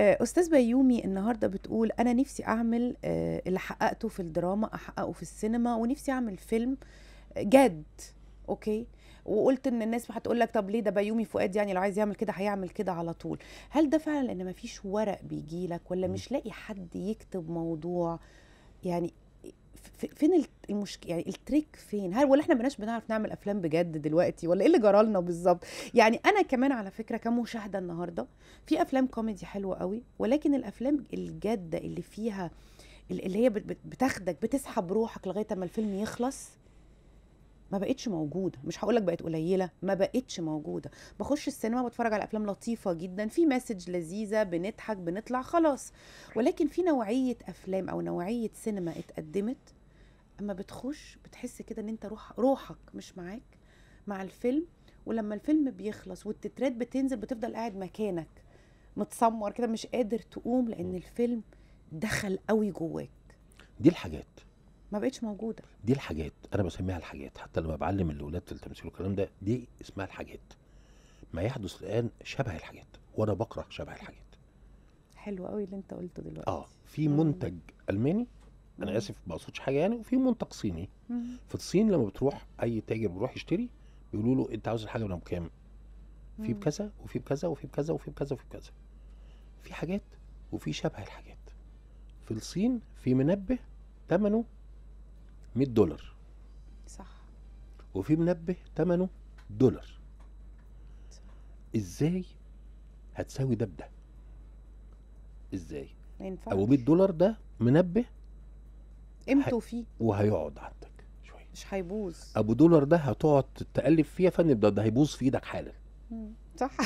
آه، استاذ بيومي النهارده بتقول انا نفسي اعمل آه، اللي حققته في الدراما احققه في السينما ونفسي اعمل فيلم آه، جد اوكي وقلت ان الناس هتقول لك طب ليه ده بيومي فؤاد يعني لو عايز يعمل كده هيعمل كده على طول هل ده فعلا ان مفيش ورق بيجي لك ولا مش لاقي حد يكتب موضوع يعني فين المشكله يعني التريك فين هل ولا احنا بناش بنعرف نعمل افلام بجد دلوقتي ولا ايه اللي جرالنا بالظبط يعني انا كمان على فكره كمشاهده النهارده في افلام كوميدي حلوه قوي ولكن الافلام الجاده اللي فيها اللي هي بتاخدك بتسحب روحك لغايه اما الفيلم يخلص ما بقتش موجوده مش هقول لك بقت قليله ما بقتش موجوده بخش السينما بتفرج على افلام لطيفه جدا في مسج لذيذه بنضحك بنطلع خلاص ولكن في نوعيه افلام او نوعيه سينما اتقدمت اما بتخش بتحس كده ان انت روح روحك مش معاك مع الفيلم ولما الفيلم بيخلص والتترات بتنزل بتفضل قاعد مكانك متسمر كده مش قادر تقوم لان الفيلم دخل قوي جواك دي الحاجات ما بقتش موجوده دي الحاجات انا بسميها الحاجات حتى لما بعلم الاولاد في التمثيل والكلام ده دي اسمها الحاجات ما يحدث الان شبه الحاجات وانا بكره شبه الحاجات حلو قوي اللي انت قلته دلوقتي اه في منتج الماني انا اسف ما اقصدش حاجه يعني وفي منتج صيني في الصين لما بتروح اي تاجر بيروح يشتري بيقولوا له انت عاوز الحاجه بكام في بكذا وفي بكذا وفي بكذا وفي بكذا وفي بكذا في حاجات وفي شبه الحاجات في الصين في منبه ثمنه 100 دولار صح وفي منبه ثمنه دولار صح. ازاي هتساوي ده بده ازاي ينفعش. او 100 دولار ده منبه قيمته ح... فيه وهيقعد عندك شويه مش هيبوظ ابو دولار ده هتقعد تقلب فيه يا فندم ده, ده هيبوظ في ايدك حالا صح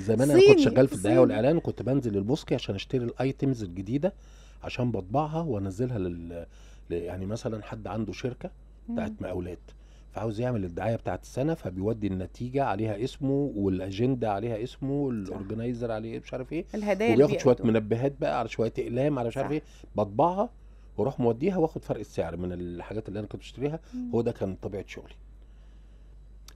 زمان انا كنت شغال في الدعايه والاعلان كنت بنزل البوسكي عشان اشتري الايتمز الجديده عشان بطبعها وانزلها لل يعني مثلا حد عنده شركه بتاعت مقاولات فعاوز يعمل الدعايه بتاعت السنه فبيودي النتيجه عليها اسمه والاجنده عليها اسمه الاورجنايزر عليه مش عارف ايه الهدايا وبياخد شويه منبهات بقى على شويه اقلام على مش عارف ايه بطبعها واروح موديها واخد فرق السعر من الحاجات اللي انا كنت بشتريها هو ده كان طبيعه شغلي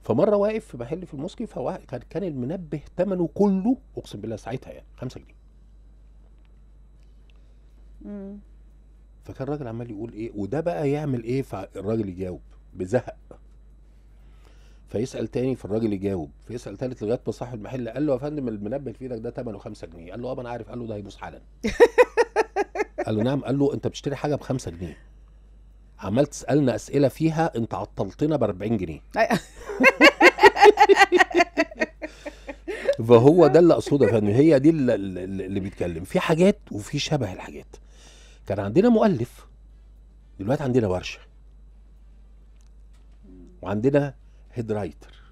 فمره واقف في محل في الموسكي فكان كان المنبه ثمنه كله اقسم بالله ساعتها يعني 5 جنيه فكان الراجل عمال يقول ايه وده بقى يعمل ايه فالراجل يجاوب بزهق فيسال تاني فالراجل يجاوب فيسال تالت لغايه ما صاحب المحل قال له يا فندم المنبه في ايدك ده ثمنه 5 جنيه قال له اه ما انا عارف قال له ده هيبوظ حالا قال له نعم قال له انت بتشتري حاجه ب 5 جنيه عمال تسالنا اسئله فيها انت عطلتنا ب 40 جنيه فهو ده اللي اقصده يا فندم هي دي اللي, اللي بيتكلم في حاجات وفي شبه الحاجات كان عندنا مؤلف دلوقتي عندنا ورشه وعندنا هيد رايتر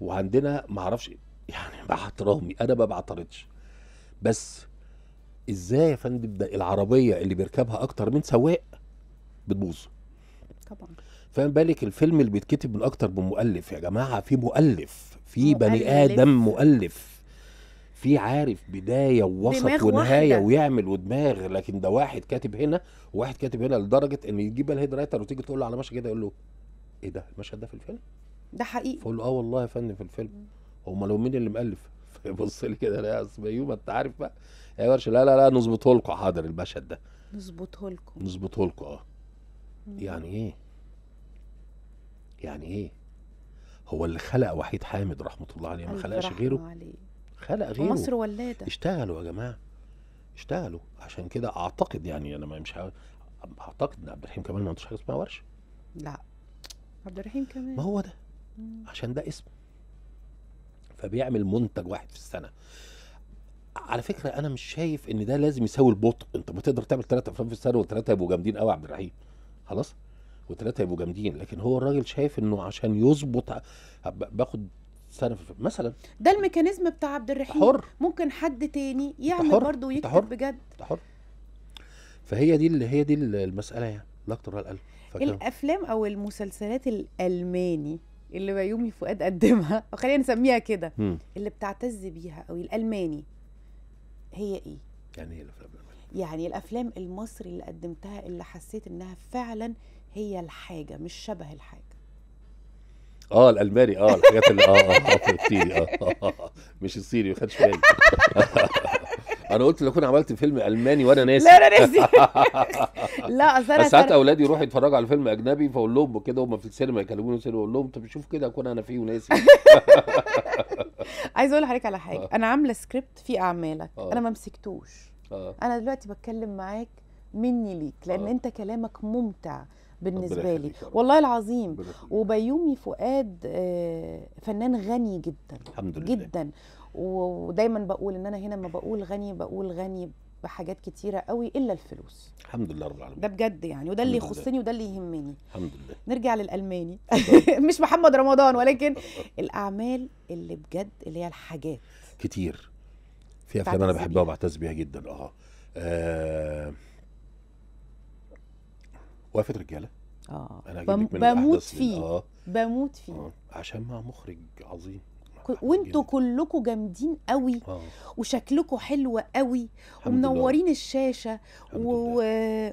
وعندنا معرفش يعني مع احترامي انا ما بعترضش بس ازاي يا فندم ده العربيه اللي بيركبها اكتر من سواق بتبوظ طبعا فما بالك الفيلم اللي بيتكتب من اكتر من مؤلف يا جماعه في مؤلف في بني ادم مؤلف في عارف بدايه ووسط ونهايه واحدة. ويعمل ودماغ لكن ده واحد كاتب هنا وواحد كاتب هنا لدرجه ان يجيب الهيد رايتر وتيجي تقول له على مشهد كده يقول له ايه ده المشهد ده في الفيلم؟ ده حقيقي فقول له اه والله يا فندم في الفيلم هم لو مين اللي مؤلف؟ فيبص لي كده لا اصل بيومه انت عارف بقى يا ورش لا لا لا نظبطه لكم حاضر المشهد ده نظبطه لكم نظبطه لكم اه يعني ايه؟ يعني ايه؟ هو اللي خلق وحيد حامد رحمه الله عليه ما خلقش غيره عليه. خلق غيره ومصر ولاده اشتغلوا يا جماعه اشتغلوا عشان كده اعتقد يعني انا مش اعتقد ان عبد الرحيم كمال ما عندوش حاجه اسمها ورشه لا عبد الرحيم كمال ما هو ده مم. عشان ده اسم فبيعمل منتج واحد في السنه على فكره انا مش شايف ان ده لازم يساوي البطء انت ما تقدر تعمل ثلاثة افلام في السنه والثلاثه يبقوا جامدين قوي عبد الرحيم خلاص وثلاثه يبقوا جامدين لكن هو الراجل شايف انه عشان يظبط باخد مثلا ده الميكانيزم بتاع عبد الرحيم حر. ممكن حد تاني يعمل برضه ويكتب حر. بجد حر فهي دي اللي هي دي المساله يعني لا اكتر ولا اقل الافلام او المسلسلات الالماني اللي بيومي فؤاد قدمها خلينا نسميها كده اللي بتعتز بيها قوي الالماني هي ايه يعني ايه الافلام الالماني يعني الافلام المصري اللي قدمتها اللي حسيت انها فعلا هي الحاجه مش شبه الحاجه اه الالماني اه الحاجات اللي آه، آه،, اه اه الصيني آه،, اه مش الصيني ما خدش بالي انا قلت لو كنت عملت فيلم الماني وانا ناسي لا انا ناسي لا اصل انا ساعات اولادي يروحوا يتفرجوا على فيلم اجنبي فاقول لهم كده هما في السينما يكلموني السينما اقول لهم طب شوف كده اكون انا فيه وناسي عايز اقول لحضرتك على حاجه انا عامله سكريبت في اعمالك انا ما مسكتوش انا دلوقتي بتكلم معاك مني ليك لان آه. انت كلامك ممتع بالنسبه لي والله العظيم وبيومي فؤاد آه، فنان غني جدا الحمد لله جدا ودايما بقول ان انا هنا ما بقول غني بقول غني بحاجات كتيرة قوي إلا الفلوس الحمد لله رب العالمين ده بجد يعني وده اللي يخصني وده اللي يهمني الحمد لله نرجع للألماني مش محمد رمضان ولكن الأعمال اللي بجد اللي هي الحاجات كتير في أفلام أنا بحبها وبعتز بيها جدا أه, آه وقفت رجاله اه انا بم... بموت فيه آه. بموت فيه آه. عشان مع مخرج عظيم وانتوا كلكم جامدين قوي آه. وشكلكم حلو قوي ومنورين الله. الشاشه و...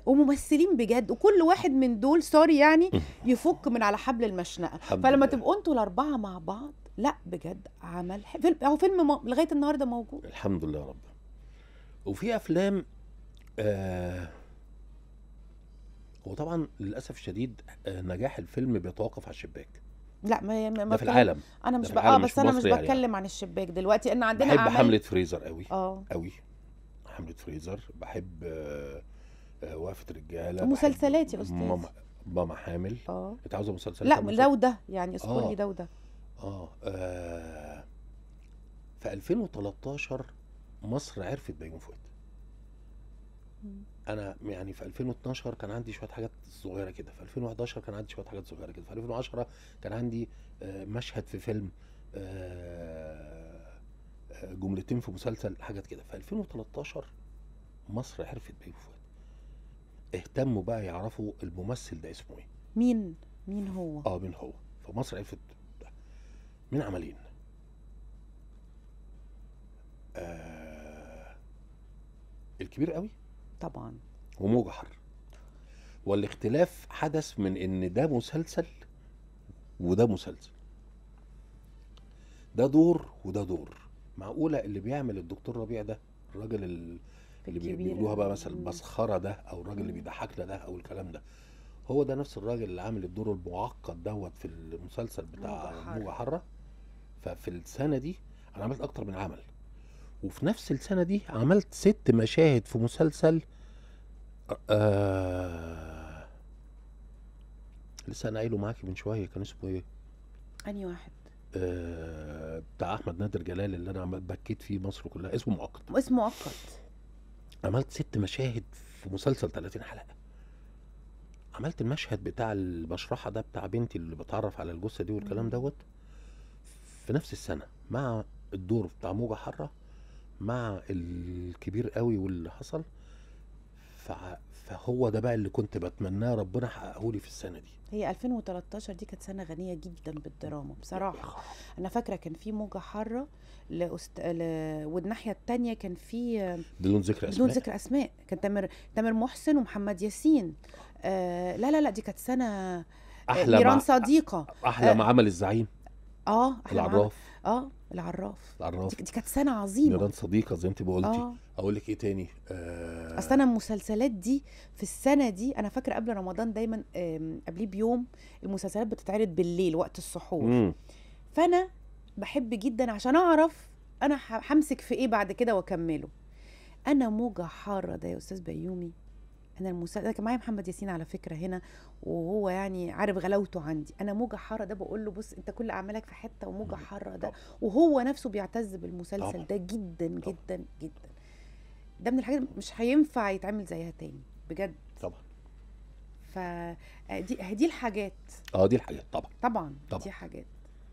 وممثلين بجد وكل واحد من دول سوري يعني يفك من على حبل المشنقه فلما تبقوا انتوا الاربعه مع بعض لا بجد عمل فيلم أو فيلم م... لغايه النهارده موجود الحمد لله يا رب وفي افلام آه وطبعا للاسف الشديد آه، نجاح الفيلم بيتوقف على الشباك لا ما ما في العالم انا مش بقى آه، بس انا مش يعني. بتكلم يعني. عن الشباك دلوقتي ان عندنا بحب حمله فريزر قوي اه قوي حمله فريزر بحب آه آه وقفه رجاله مسلسلات يا استاذ ماما ماما حامل اه انت عاوزه مسلسل لا ده وده يعني اذكر لي آه. ده وده اه في 2013 مصر عرفت بيومي فؤاد انا يعني في 2012 كان عندي شويه حاجات صغيره كده في 2011 كان عندي شويه حاجات صغيره كده في 2010 كان عندي آه، مشهد في فيلم آه، آه، جملتين في مسلسل حاجات كده في 2013 مصر عرفت بيه فؤاد اهتموا بقى يعرفوا الممثل ده اسمه ايه مين مين هو اه مين هو فمصر عرفت ده مين عملين آه الكبير قوي طبعا ومجهر والاختلاف حدث من ان ده مسلسل وده مسلسل ده دور وده دور معقوله اللي بيعمل الدكتور ربيع ده الراجل اللي بيقولوها بقى يعني. مثلا المسخره ده او الراجل اللي بيضحكنا ده او الكلام ده هو ده نفس الراجل اللي عامل الدور المعقد دوت في المسلسل بتاع موجة حرة ففي السنة دي أنا عملت أكتر من عمل وفي نفس السنه دي عملت ست مشاهد في مسلسل آه لسه انا قايله معاكي من شويه كان اسمه ايه اني واحد آه بتاع احمد نادر جلال اللي انا بكيت فيه مصر كلها اسمه مؤقت اسمه مؤقت عملت ست مشاهد في مسلسل 30 حلقه عملت المشهد بتاع البشرحه ده بتاع بنتي اللي بتعرف على الجثه دي والكلام دوت في نفس السنه مع الدور بتاع موجه حرة مع الكبير قوي واللي حصل فهو ده بقى اللي كنت بتمناه ربنا حققه لي في السنه دي هي 2013 دي كانت سنه غنيه جدا بالدراما بصراحه انا فاكره كان في موجه حاره لأست... ل... والناحيه الثانيه كان في بدون ذكر اسماء بدون ذكر اسماء كان تامر تامر محسن ومحمد ياسين آه... لا لا لا دي كانت سنه آه، احلى ميران مع... صديقه احلى آه... ما عمل الزعيم اه احلى العراف اه العراف العراف دي, كانت سنه عظيمه نيران صديقه زي ما انت بقولتي آه. اقول لك ايه تاني آه. اصل انا المسلسلات دي في السنه دي انا فاكره قبل رمضان دايما قبليه بيوم المسلسلات بتتعرض بالليل وقت السحور مم. فانا بحب جدا عشان اعرف انا همسك في ايه بعد كده واكمله انا موجه حاره ده يا استاذ بيومي انا المسلسل انا كان معايا محمد ياسين على فكره هنا وهو يعني عارف غلاوته عندي انا موجه حاره ده بقول له بص انت كل اعمالك في حته وموجه حاره ده وهو نفسه بيعتز بالمسلسل ده جدا جدا جدا ده من الحاجات مش هينفع يتعمل زيها تاني بجد طبعا فدي آه، دي الحاجات اه دي الحاجات طبعا طبعا, طبعًا. دي حاجات